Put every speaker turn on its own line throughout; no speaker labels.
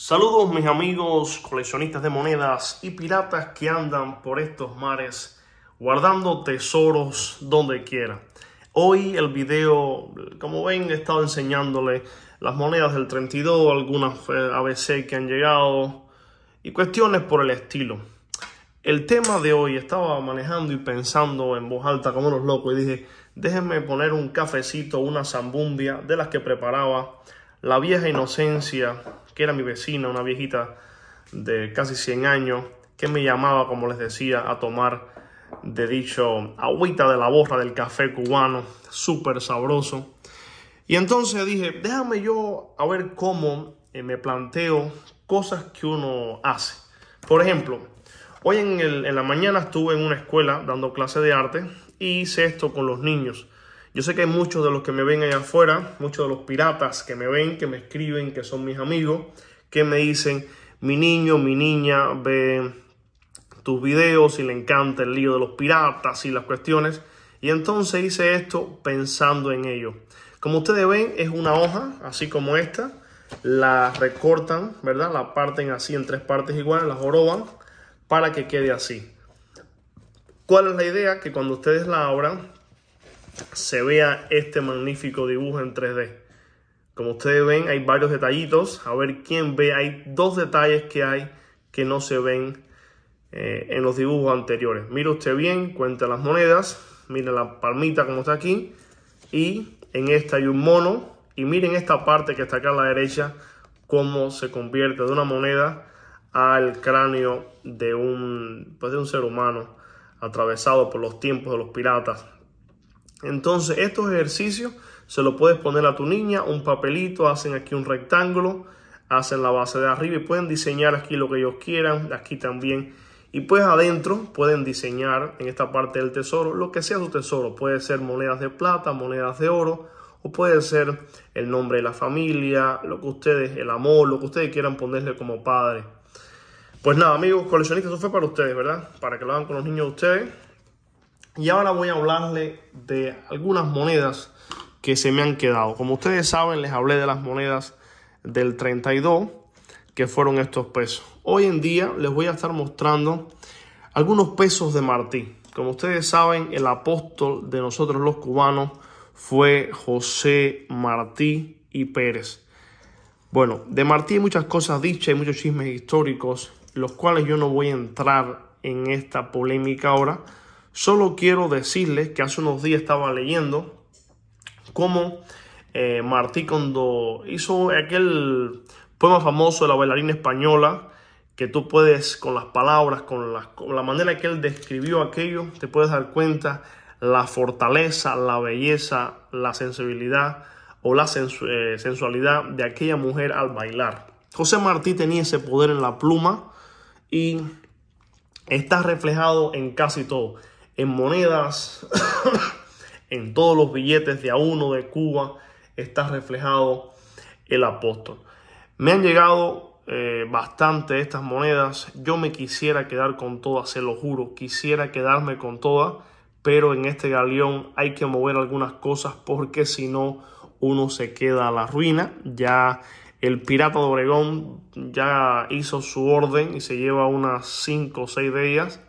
Saludos mis amigos coleccionistas de monedas y piratas que andan por estos mares guardando tesoros donde quiera. Hoy el video, como ven, he estado enseñándole las monedas del 32, algunas eh, ABC que han llegado y cuestiones por el estilo. El tema de hoy estaba manejando y pensando en voz alta como los locos y dije, déjenme poner un cafecito, una zambumbia de las que preparaba la vieja inocencia que era mi vecina, una viejita de casi 100 años, que me llamaba, como les decía, a tomar de dicho agüita de la borra del café cubano, súper sabroso. Y entonces dije, déjame yo a ver cómo eh, me planteo cosas que uno hace. Por ejemplo, hoy en, en la mañana estuve en una escuela dando clase de arte y hice esto con los niños. Yo sé que hay muchos de los que me ven allá afuera, muchos de los piratas que me ven, que me escriben, que son mis amigos, que me dicen, mi niño, mi niña ve tus videos y le encanta el lío de los piratas y las cuestiones. Y entonces hice esto pensando en ello. Como ustedes ven, es una hoja, así como esta. La recortan, ¿verdad? La parten así en tres partes iguales, la joroban para que quede así. ¿Cuál es la idea? Que cuando ustedes la abran, se vea este magnífico dibujo en 3D. Como ustedes ven, hay varios detallitos. A ver quién ve. Hay dos detalles que hay que no se ven eh, en los dibujos anteriores. Mire usted bien, cuenta las monedas. Mire la palmita como está aquí. Y en esta hay un mono. Y miren esta parte que está acá a la derecha, cómo se convierte de una moneda al cráneo de un, pues, de un ser humano atravesado por los tiempos de los piratas entonces, estos ejercicios se los puedes poner a tu niña, un papelito, hacen aquí un rectángulo, hacen la base de arriba y pueden diseñar aquí lo que ellos quieran, aquí también. Y pues adentro pueden diseñar en esta parte del tesoro lo que sea su tesoro. Puede ser monedas de plata, monedas de oro o puede ser el nombre de la familia, lo que ustedes, el amor, lo que ustedes quieran ponerle como padre. Pues nada, amigos coleccionistas, eso fue para ustedes, ¿verdad? Para que lo hagan con los niños de ustedes. Y ahora voy a hablarle de algunas monedas que se me han quedado. Como ustedes saben, les hablé de las monedas del 32, que fueron estos pesos. Hoy en día les voy a estar mostrando algunos pesos de Martí. Como ustedes saben, el apóstol de nosotros los cubanos fue José Martí y Pérez. Bueno, de Martí hay muchas cosas dichas, y muchos chismes históricos, los cuales yo no voy a entrar en esta polémica ahora, Solo quiero decirles que hace unos días estaba leyendo cómo eh, Martí cuando hizo aquel poema famoso de la bailarina española, que tú puedes con las palabras, con la, manera que él describió aquello, te puedes dar cuenta la fortaleza, la belleza, la sensibilidad o la eh, sensualidad de aquella mujer al bailar. José Martí tenía ese poder en la pluma y está reflejado en casi todo en monedas, en todos los billetes de a uno de Cuba está reflejado el apóstol. Me han llegado eh, bastante estas monedas. Yo me quisiera quedar con todas, se lo juro. Quisiera quedarme con todas, pero en este galeón hay que mover algunas cosas porque si no, uno se queda a la ruina. Ya el pirata de Obregón ya hizo su orden y se lleva unas 5 o 6 de ellas.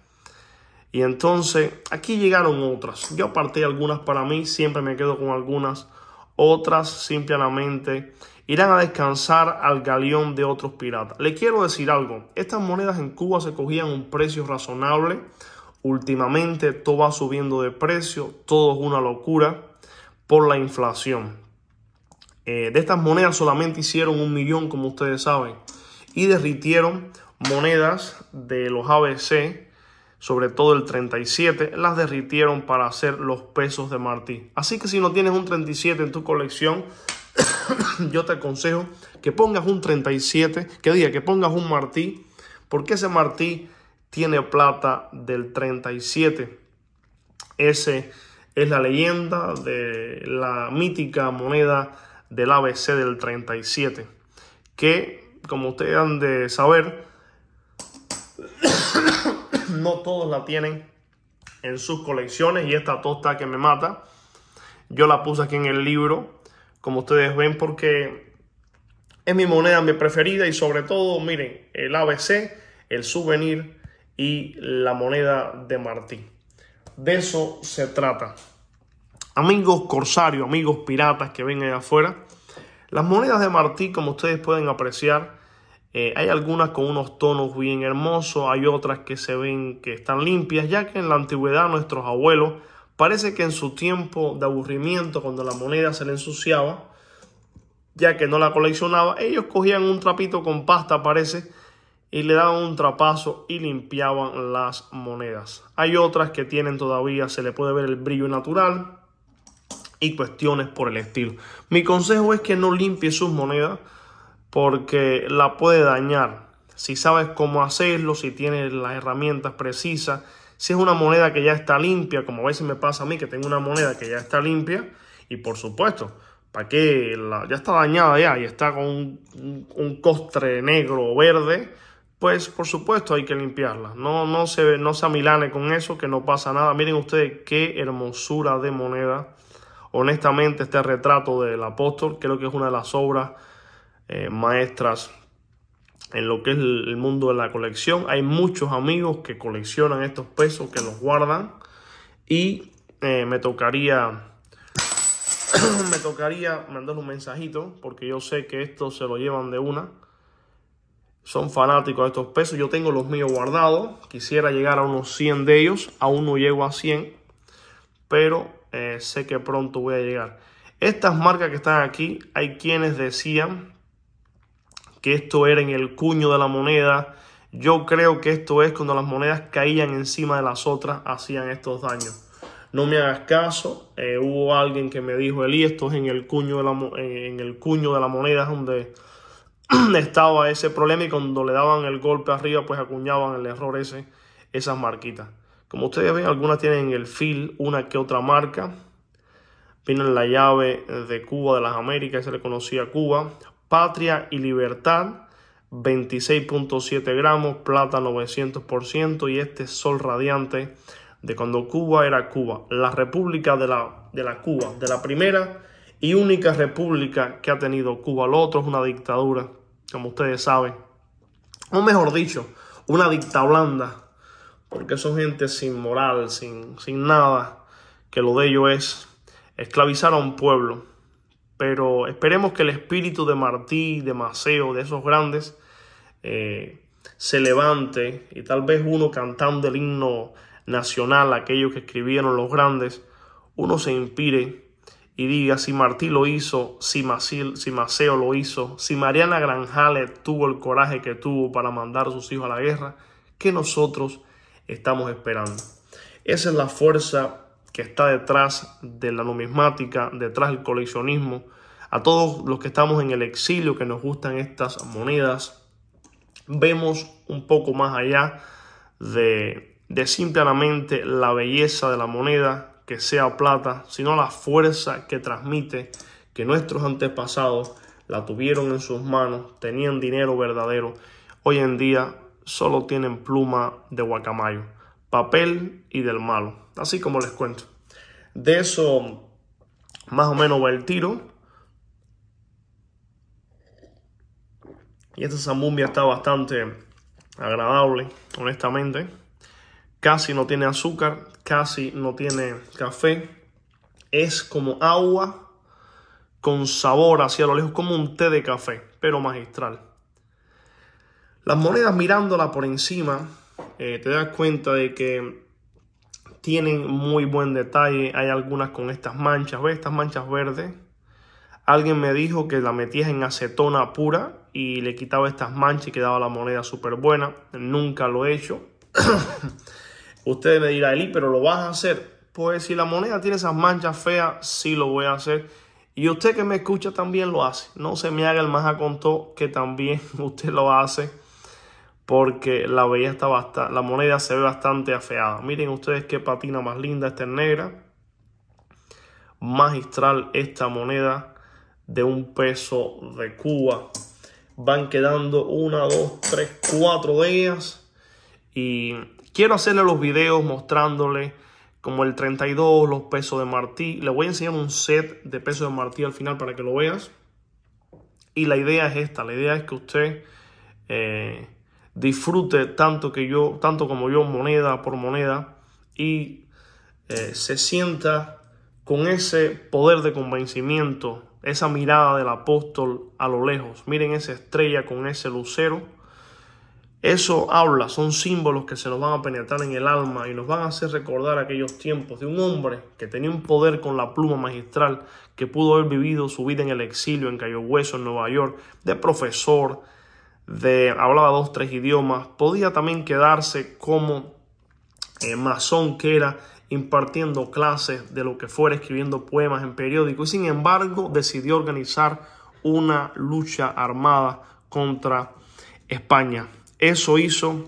Y entonces aquí llegaron otras. Yo aparté algunas para mí, siempre me quedo con algunas. Otras simplemente irán a descansar al galeón de otros piratas. Le quiero decir algo, estas monedas en Cuba se cogían un precio razonable. Últimamente todo va subiendo de precio, todo es una locura por la inflación. Eh, de estas monedas solamente hicieron un millón, como ustedes saben, y derritieron monedas de los ABC sobre todo el 37, las derritieron para hacer los pesos de Martí. Así que si no tienes un 37 en tu colección, yo te aconsejo que pongas un 37, que diga que pongas un Martí, porque ese Martí tiene plata del 37. Ese es la leyenda de la mítica moneda del ABC del 37, que como ustedes han de saber, no todos la tienen en sus colecciones y esta tosta que me mata, yo la puse aquí en el libro, como ustedes ven, porque es mi moneda, mi preferida y sobre todo, miren, el ABC, el souvenir y la moneda de Martí. De eso se trata. Amigos corsarios, amigos piratas que ven allá afuera, las monedas de Martí, como ustedes pueden apreciar, eh, hay algunas con unos tonos bien hermosos, hay otras que se ven que están limpias, ya que en la antigüedad nuestros abuelos parece que en su tiempo de aburrimiento, cuando la moneda se le ensuciaba, ya que no la coleccionaba, ellos cogían un trapito con pasta, parece, y le daban un trapazo y limpiaban las monedas. Hay otras que tienen todavía, se le puede ver el brillo natural y cuestiones por el estilo. Mi consejo es que no limpie sus monedas porque la puede dañar. Si sabes cómo hacerlo, si tienes las herramientas precisas, si es una moneda que ya está limpia, como a veces me pasa a mí que tengo una moneda que ya está limpia, y por supuesto, ¿para qué? ya está dañada ya y está con un, costre negro o verde, pues por supuesto hay que limpiarla. No, no, se, no se amilane con eso, que no pasa nada. Miren ustedes qué hermosura de moneda. Honestamente, este retrato del apóstol creo que es una de las obras eh, maestras en lo que es el mundo de la colección. Hay muchos amigos que coleccionan estos pesos, que los guardan. Y eh, me tocaría me tocaría mandar un mensajito porque yo sé que estos se lo llevan de una. Son fanáticos de estos pesos. Yo tengo los míos guardados. Quisiera llegar a unos 100 de ellos. Aún no llego a 100. Pero eh, sé que pronto voy a llegar. Estas marcas que están aquí, hay quienes decían que esto era en el cuño de la moneda. Yo creo que esto es cuando las monedas caían encima de las otras, hacían estos daños. No me hagas caso, eh, hubo alguien que me dijo, Eli, esto es en el cuño de la, en el cuño de la moneda donde estaba ese problema y cuando le daban el golpe arriba, pues acuñaban el error ese, esas marquitas. Como ustedes ven, algunas tienen el fil, una que otra marca. Vienen la llave de Cuba, de las Américas, se le conocía Cuba. Patria y Libertad, 26.7 gramos, plata 900% y este sol radiante de cuando Cuba era Cuba, la república de la, de la Cuba, de la primera y única república que ha tenido Cuba. Lo otro es una dictadura, como ustedes saben, o mejor dicho, una dicta blanda, porque son gente sin moral, sin, sin nada, que lo de ellos es esclavizar a un pueblo pero esperemos que el espíritu de Martí, de Maceo, de esos grandes, eh, se levante y tal vez uno cantando el himno nacional, aquellos que escribieron los grandes, uno se inspire y diga si Martí lo hizo, si, Maceo lo hizo, si Mariana Granjale tuvo el coraje que tuvo para mandar a sus hijos a la guerra, que nosotros estamos esperando. Esa es la fuerza que está detrás de la numismática, detrás del coleccionismo, a todos los que estamos en el exilio, que nos gustan estas monedas, vemos un poco más allá de, de simplemente la belleza de la moneda, que sea plata, sino la fuerza que transmite que nuestros antepasados la tuvieron en sus manos, tenían dinero verdadero, hoy en día solo tienen pluma de guacamayo papel y del malo. Así como les cuento. De eso más o menos va el tiro. Y esta zambumbia está bastante agradable, honestamente. Casi no tiene azúcar, casi no tiene café. Es como agua con sabor hacia lo lejos, como un té de café, pero magistral. Las monedas mirándola por encima eh, te das cuenta de que tienen muy buen detalle. Hay algunas con estas manchas, ¿ves? Estas manchas verdes. Alguien me dijo que la metías en acetona pura y le quitaba estas manchas y quedaba la moneda súper buena. Nunca lo he hecho. Usted me dirá, Eli, pero lo vas a hacer. Pues si la moneda tiene esas manchas feas, sí lo voy a hacer. Y usted que me escucha también lo hace. No se me haga el más a contó que también usted lo hace porque la está la moneda se ve bastante afeada. Miren ustedes qué patina más linda esta en negra. Magistral esta moneda de un peso de Cuba. Van quedando una, dos, tres, cuatro de ellas. Y quiero hacerle los videos mostrándole como el 32, los pesos de Martí. Le voy a enseñar un set de pesos de Martí al final para que lo veas. Y la idea es esta, la idea es que usted eh, disfrute tanto que yo, tanto como yo, moneda por moneda, y eh, se sienta con ese poder de convencimiento, esa mirada del apóstol a lo lejos. Miren esa estrella con ese lucero. Eso habla, son símbolos que se nos van a penetrar en el alma y nos van a hacer recordar aquellos tiempos de un hombre que tenía un poder con la pluma magistral, que pudo haber vivido su vida en el exilio, en Cayo Hueso, en Nueva York, de profesor, de, hablaba dos, tres idiomas, podía también quedarse como eh, masón que era impartiendo clases de lo que fuera, escribiendo poemas en periódicos y sin embargo decidió organizar una lucha armada contra España. Eso hizo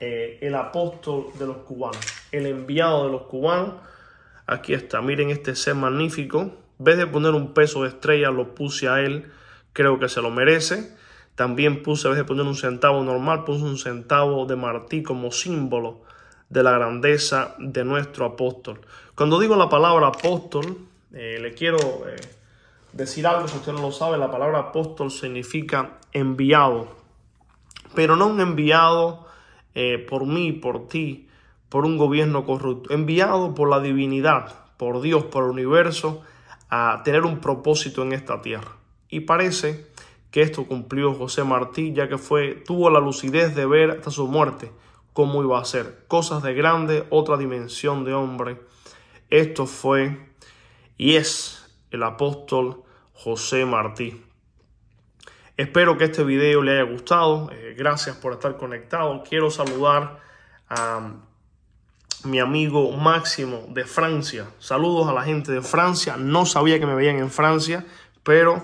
eh, el apóstol de los cubanos, el enviado de los cubanos. Aquí está, miren este ser magnífico. En vez de poner un peso de estrella, lo puse a él. Creo que se lo merece. También puse, a veces poner un centavo normal, puse un centavo de Martí como símbolo de la grandeza de nuestro apóstol. Cuando digo la palabra apóstol, eh, le quiero eh, decir algo, si usted no lo sabe, la palabra apóstol significa enviado, pero no un enviado eh, por mí, por ti, por un gobierno corrupto, enviado por la divinidad, por Dios, por el universo, a tener un propósito en esta tierra. Y parece que esto cumplió José Martí, ya que fue, tuvo la lucidez de ver hasta su muerte cómo iba a ser. Cosas de grande, otra dimensión de hombre. Esto fue y es el apóstol José Martí. Espero que este video le haya gustado. Eh, gracias por estar conectado. Quiero saludar a mi amigo Máximo de Francia. Saludos a la gente de Francia. No sabía que me veían en Francia, pero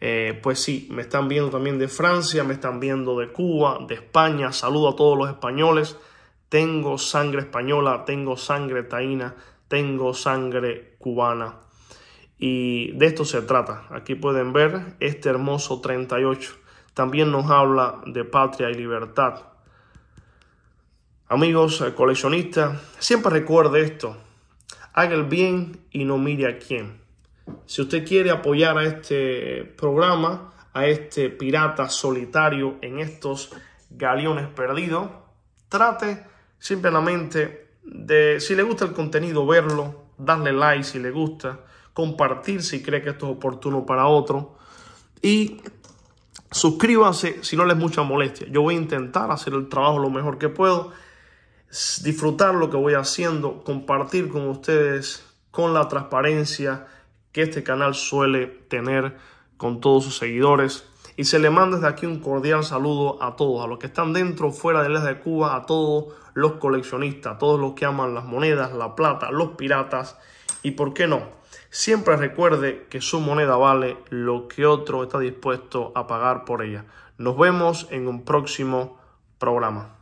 eh, pues sí, me están viendo también de Francia, me están viendo de Cuba, de España. Saludo a todos los españoles. Tengo sangre española, tengo sangre taína, tengo sangre cubana. Y de esto se trata. Aquí pueden ver este hermoso 38. También nos habla de patria y libertad. Amigos eh, coleccionistas, siempre recuerde esto. Haga el bien y no mire a quién. Si usted quiere apoyar a este programa, a este pirata solitario en estos galeones perdidos, trate simplemente de, si le gusta el contenido, verlo, darle like si le gusta, compartir si cree que esto es oportuno para otro y suscríbase si no les mucha molestia. Yo voy a intentar hacer el trabajo lo mejor que puedo, disfrutar lo que voy haciendo, compartir con ustedes con la transparencia que este canal suele tener con todos sus seguidores. Y se le manda desde aquí un cordial saludo a todos, a los que están dentro, fuera la las de Cuba, a todos los coleccionistas, a todos los que aman las monedas, la plata, los piratas y, ¿por qué no? Siempre recuerde que su moneda vale lo que otro está dispuesto a pagar por ella. Nos vemos en un próximo programa.